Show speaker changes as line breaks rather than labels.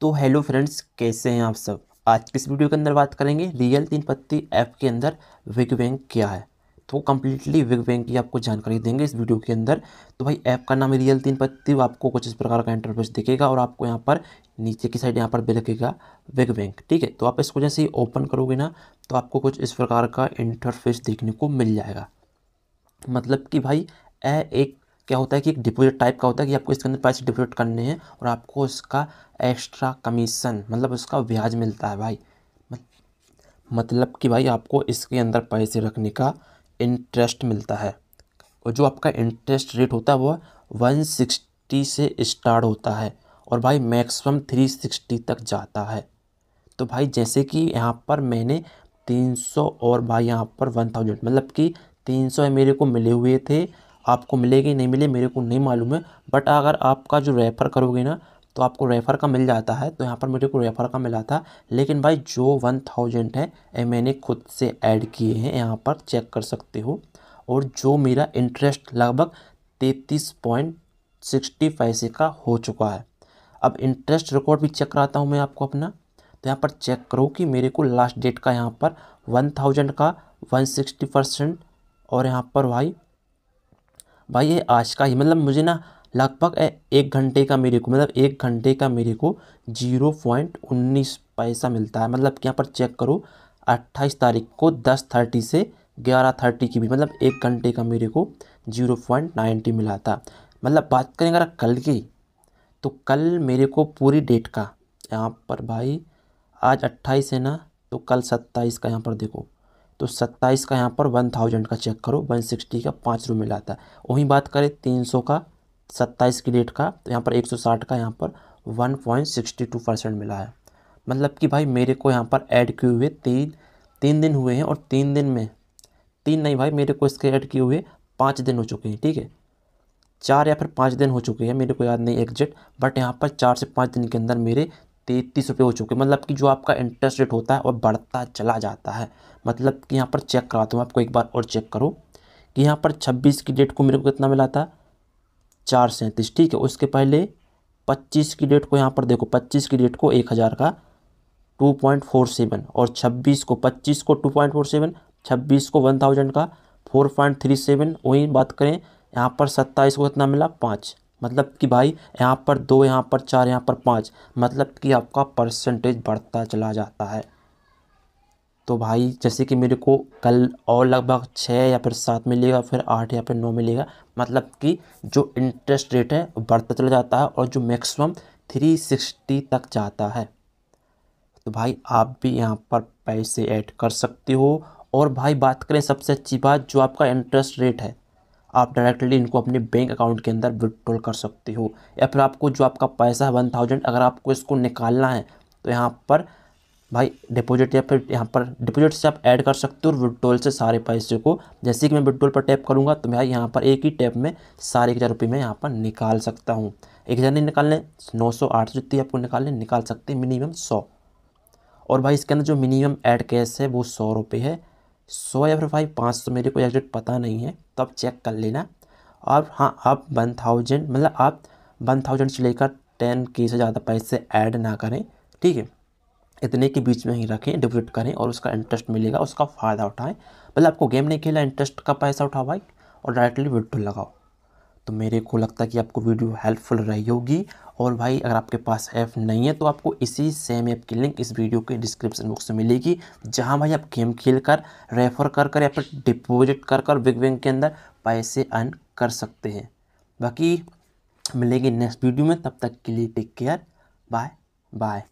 तो hello friends कैसे हैं आप सब आज किस इस वीडियो के अंदर बात करेंगे रियल तीन पत्ती ऐप के अंदर विग बैंक क्या है तो कम्प्लीटली विग बैंक की आपको जानकारी देंगे इस वीडियो के अंदर तो भाई ऐप का नाम है रियल तीन पत्ती आपको कुछ इस प्रकार का इंटरफेस दिखेगा और आपको यहाँ पर नीचे की साइड यहाँ पर भी लिखेगा विग बैंक ठीक है तो आप इसको जैसे ही ओपन करोगे ना तो आपको कुछ इस प्रकार का इंटरफेस देखने को मिल जाएगा मतलब कि भाई ए एक क्या होता है कि एक डिपोजिट टाइप का होता है कि आपको इसके अंदर पैसे डिपोजिट करने हैं और आपको उसका एक्स्ट्रा कमीशन मतलब उसका ब्याज मिलता है भाई मतलब कि भाई आपको इसके अंदर पैसे रखने का इंटरेस्ट मिलता है और जो आपका इंटरेस्ट रेट होता है वह वन सिक्सटी से स्टार्ट होता है और भाई मैक्सिमम थ्री सिक्सटी तक जाता है तो भाई जैसे कि यहाँ पर मैंने तीन सौ और भाई यहाँ पर वन थाउजेंड मतलब कि तीन सौ मेरे को मिले हुए थे आपको मिलेगी नहीं मिले मेरे को नहीं मालूम है बट अगर आपका जो रेफ़र करोगे ना तो आपको रेफ़र का मिल जाता है तो यहाँ पर मेरे को रेफ़र का मिला था लेकिन भाई जो वन थाउजेंड है मैंने खुद से ऐड किए हैं यहाँ पर चेक कर सकते हो और जो मेरा इंटरेस्ट लगभग तैतीस पॉइंट सिक्सटी पैसे का हो चुका है अब इंटरेस्ट रिकॉर्ड भी चेक कराता हूँ मैं आपको अपना तो यहाँ पर चेक करो कि मेरे को लास्ट डेट का यहाँ पर वन थाउजेंड का वन सिक्सटी परसेंट और यहाँ पर भाई भाई ये आज का ही मतलब मुझे ना लगभग एक घंटे का मेरे को मतलब एक घंटे का मेरे को जीरो पॉइंट उन्नीस पैसा मिलता है मतलब यहाँ पर चेक करो अट्ठाईस तारीख को दस थर्टी से ग्यारह थर्टी की भी मतलब एक घंटे का मेरे को जीरो पॉइंट नाइन्टी मिला था मतलब बात करें अगर कल की तो कल मेरे को पूरी डेट का यहाँ पर भाई आज अट्ठाईस है ना तो कल सत्ताईस का यहाँ पर देखो तो सत्ताईस का यहाँ पर वन थाउजेंड का चेक करो वन सिक्सटी का पाँच रूम मिला था वहीं बात करें तीन सौ का सत्ताईस की डेट का तो यहाँ पर एक सौ साठ का यहाँ पर one point sixty two percent मिला है मतलब कि भाई मेरे को यहाँ पर ऐड किए हुए तीन तीन दिन हुए हैं और तीन दिन में तीन नहीं भाई मेरे को इसके ऐड किए हुए पाँच दिन हो चुके हैं ठीक है चार या फिर पाँच दिन हो चुके हैं मेरे को याद नहीं एग्जैक्ट बट यहाँ पर चार से पाँच दिन के अंदर मेरे तैतीस रुपये हो चुके मतलब कि जो आपका इंटरेस्ट रेट होता है वह बढ़ता चला जाता है मतलब कि यहाँ पर चेक कराता हूँ आपको एक बार और चेक करो कि यहाँ पर छब्बीस की डेट को मेरे को कितना मिला था चार सैंतीस ठीक है उसके पहले पच्चीस की डेट को यहाँ पर देखो पच्चीस की डेट को एक हज़ार का टू पॉइंट फोर सेवन और छब्बीस को पच्चीस को टू पॉइंट फोर सेवन छब्बीस को वन थाउजेंड का फोर पॉइंट थ्री सेवन वहीं बात करें यहाँ पर सत्ताईस को कितना मिला पाँच मतलब कि भाई यहाँ पर दो यहाँ पर चार यहाँ पर पाँच मतलब कि आपका परसेंटेज बढ़ता चला जाता है तो भाई जैसे कि मेरे को कल और लगभग छः या फिर सात मिलेगा फिर आठ या फिर नौ मिलेगा मतलब कि जो इंटरेस्ट रेट है बढ़ता चला जाता है और जो मैक्सिमम थ्री सिक्सटी तक जाता है तो भाई आप भी यहाँ पर पैसे ऐड कर सकते हो और भाई बात करें सबसे अच्छी बात जो आपका इंटरेस्ट रेट है आप डायरेक्टली इनको अपने बैंक अकाउंट के अंदर विड्रॉल कर सकते हो या फिर आपको जो आपका पैसा है वन थाउजेंड अगर आपको इसको निकालना है तो यहाँ पर भाई डिपॉजिट या फिर यहाँ पर डिपॉजिट से आप ऐड कर सकते हो और विड्रॉल से सारे पैसे को जैसे कि मैं विड्रॉल पर टैप करूँगा तो मैं यहाँ पर एक ही टैप में सारे एक हज़ार रुपये मैं यहाँ पर निकाल सकता हूँ एक हज़ार नहीं निकालने नौ सौ आठ सौ जितनी आपको निकालने निकाल सकते हैं मिनिमम सौ और भाई इसके अंदर जो मिनिमम ऐड कैश है वो सौ रुपये है सौ या फिर भाई पाँच सौ मेरे को एग्जैक्ट पता नहीं है तो आप चेक कर लेना और हाँ आप वन थाउजेंड मतलब आप वन थाउजेंड से लेकर टेन के से ज़्यादा पैसे ऐड ना करें ठीक है इतने के बीच में ही रखें डिपोजिट करें और उसका इंटरेस्ट मिलेगा उसका फ़ायदा उठाएं मतलब आपको गेम नहीं खेला इंटरेस्ट का पैसा उठाओ भाई और डायरेक्टली विड्रो लगाओ तो मेरे को लगता है कि आपको वीडियो हेल्पफुल रही होगी और भाई अगर आपके पास ऐप नहीं है तो आपको इसी सेम ऐप की लिंक इस वीडियो के डिस्क्रिप्शन बॉक्स में मिलेगी जहां भाई आप गेम खेल कर रेफर कर कर या फिर डिपॉजिट कर कर बिग बैंक के अंदर पैसे अर्न कर सकते हैं बाकी मिलेगी नेक्स्ट वीडियो में तब तक के लिए टेक केयर बाय बाय